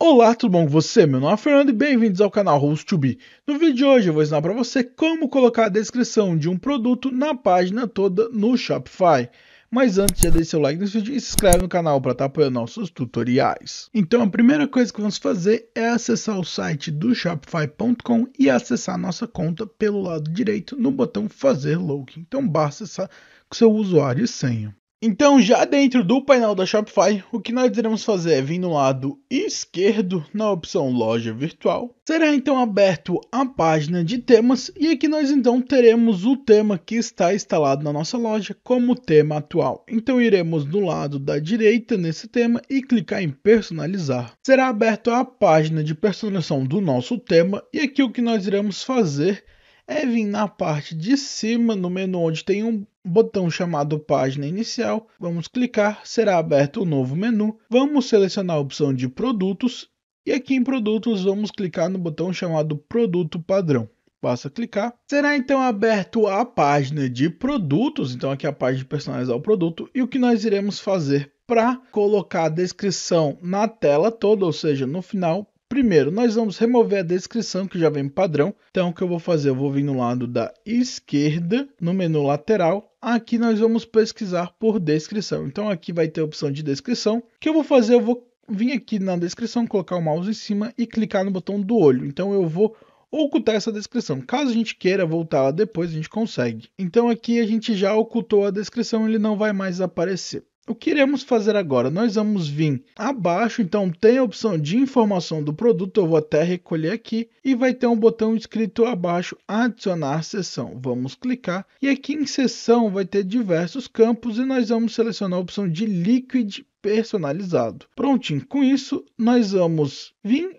Olá, tudo bom com você? Meu nome é Fernando e bem-vindos ao canal host 2 No vídeo de hoje eu vou ensinar para você como colocar a descrição de um produto na página toda no Shopify. Mas antes, já deixe seu like nesse vídeo e se inscreve no canal para estar tá apoiando nossos tutoriais. Então a primeira coisa que vamos fazer é acessar o site do Shopify.com e acessar nossa conta pelo lado direito no botão fazer login. Então basta acessar com seu usuário e senha. Então, já dentro do painel da Shopify, o que nós iremos fazer é vir no lado esquerdo, na opção Loja Virtual. Será então aberto a página de temas e aqui nós então teremos o tema que está instalado na nossa loja como tema atual. Então iremos no lado da direita nesse tema e clicar em personalizar. Será aberto a página de personalização do nosso tema e aqui o que nós iremos fazer é é vir na parte de cima, no menu onde tem um botão chamado página inicial. Vamos clicar, será aberto um novo menu. Vamos selecionar a opção de produtos e aqui em produtos vamos clicar no botão chamado produto padrão. Basta clicar. Será então aberto a página de produtos, então aqui a página de personalizar o produto e o que nós iremos fazer para colocar a descrição na tela toda, ou seja, no final, Primeiro, nós vamos remover a descrição que já vem padrão. Então, o que eu vou fazer? Eu vou vir no lado da esquerda, no menu lateral. Aqui nós vamos pesquisar por descrição. Então, aqui vai ter a opção de descrição. O que eu vou fazer? Eu vou vir aqui na descrição, colocar o mouse em cima e clicar no botão do olho. Então, eu vou ocultar essa descrição. Caso a gente queira voltar lá depois, a gente consegue. Então, aqui a gente já ocultou a descrição, ele não vai mais aparecer. O que iremos fazer agora? Nós vamos vir abaixo, então tem a opção de informação do produto, eu vou até recolher aqui, e vai ter um botão escrito abaixo, adicionar seção. Vamos clicar, e aqui em seção vai ter diversos campos, e nós vamos selecionar a opção de Liquid personalizado. Prontinho, com isso nós vamos vir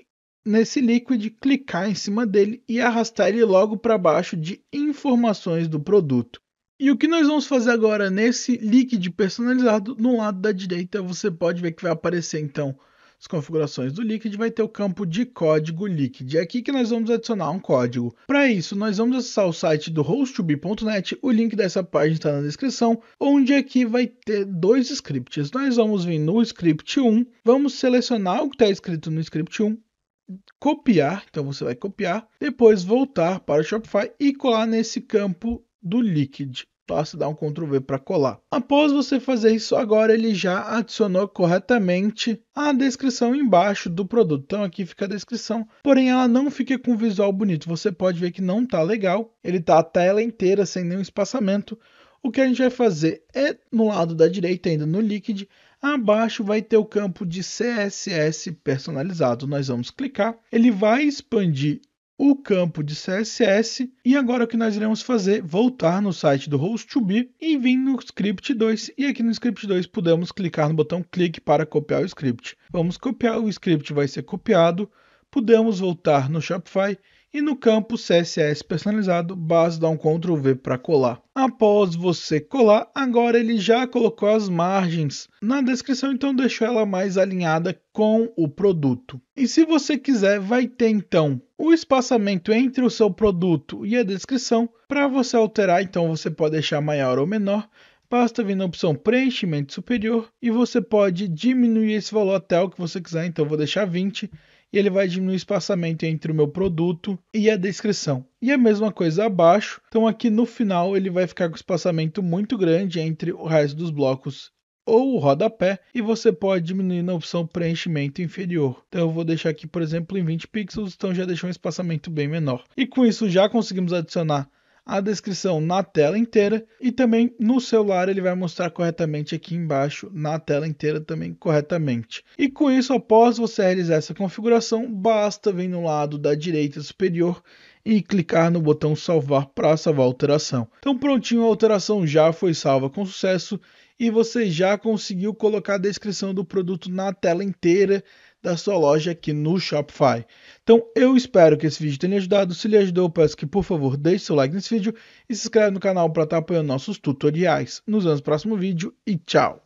nesse liquid, clicar em cima dele e arrastar ele logo para baixo de informações do produto. E o que nós vamos fazer agora nesse liquid personalizado, no lado da direita você pode ver que vai aparecer então as configurações do Liquid, vai ter o campo de código Liquid. É aqui que nós vamos adicionar um código. Para isso, nós vamos acessar o site do hostube.net o link dessa página está na descrição, onde aqui vai ter dois scripts. Nós vamos vir no script 1, vamos selecionar o que está escrito no script 1, copiar, então você vai copiar, depois voltar para o Shopify e colar nesse campo do Liquid. Basta dar um Ctrl V para colar. Após você fazer isso agora, ele já adicionou corretamente a descrição embaixo do produto. Então aqui fica a descrição, porém ela não fica com visual bonito. Você pode ver que não está legal, ele está a tela inteira sem nenhum espaçamento. O que a gente vai fazer é no lado da direita, ainda no Liquid, abaixo vai ter o campo de CSS personalizado. Nós vamos clicar, ele vai expandir o campo de CSS e agora o que nós iremos fazer, voltar no site do host2b e vir no script 2 e aqui no script 2 podemos clicar no botão clique para copiar o script. Vamos copiar, o script vai ser copiado, podemos voltar no Shopify e no campo CSS personalizado basta dar um Ctrl V para colar. Após você colar, agora ele já colocou as margens na descrição, então deixou ela mais alinhada com o produto. E se você quiser, vai ter então o espaçamento entre o seu produto e a descrição para você alterar, então você pode deixar maior ou menor, basta vir na opção preenchimento superior e você pode diminuir esse valor até o que você quiser, então vou deixar 20 e ele vai diminuir o espaçamento entre o meu produto e a descrição. E a mesma coisa abaixo, então aqui no final ele vai ficar com espaçamento muito grande entre o resto dos blocos ou o rodapé e você pode diminuir na opção preenchimento inferior. Então eu vou deixar aqui, por exemplo, em 20 pixels, então já deixou um espaçamento bem menor. E com isso já conseguimos adicionar a descrição na tela inteira e também no celular ele vai mostrar corretamente aqui embaixo na tela inteira também corretamente. E com isso, após você realizar essa configuração, basta vir no lado da direita superior e clicar no botão salvar para salvar a alteração. Então prontinho, a alteração já foi salva com sucesso e você já conseguiu colocar a descrição do produto na tela inteira da sua loja aqui no Shopify. Então eu espero que esse vídeo tenha ajudado. Se lhe ajudou, peço que por favor deixe seu like nesse vídeo e se inscreve no canal para estar tá apoiando nossos tutoriais. Nos vemos no próximo vídeo e tchau!